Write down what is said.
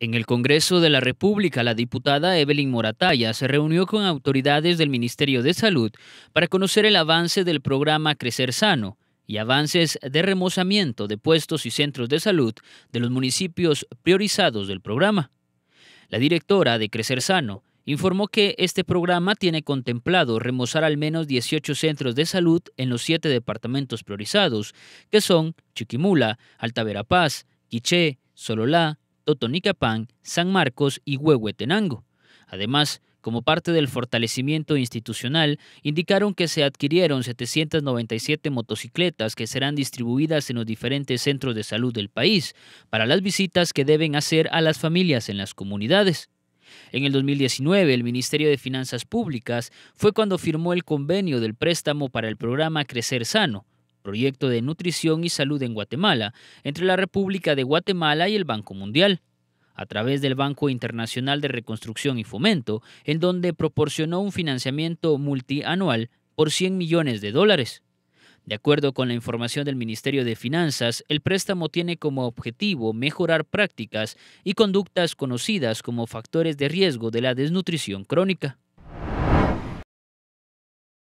En el Congreso de la República, la diputada Evelyn Morataya se reunió con autoridades del Ministerio de Salud para conocer el avance del programa Crecer Sano y avances de remozamiento de puestos y centros de salud de los municipios priorizados del programa. La directora de Crecer Sano informó que este programa tiene contemplado remozar al menos 18 centros de salud en los siete departamentos priorizados, que son Chiquimula, Altaverapaz, Quiché, Sololá, Totonicapán, San Marcos y Huehuetenango. Además, como parte del fortalecimiento institucional, indicaron que se adquirieron 797 motocicletas que serán distribuidas en los diferentes centros de salud del país para las visitas que deben hacer a las familias en las comunidades. En el 2019, el Ministerio de Finanzas Públicas fue cuando firmó el convenio del préstamo para el programa Crecer Sano, proyecto de nutrición y salud en Guatemala entre la República de Guatemala y el Banco Mundial a través del Banco Internacional de Reconstrucción y Fomento, en donde proporcionó un financiamiento multianual por 100 millones de dólares. De acuerdo con la información del Ministerio de Finanzas, el préstamo tiene como objetivo mejorar prácticas y conductas conocidas como factores de riesgo de la desnutrición crónica.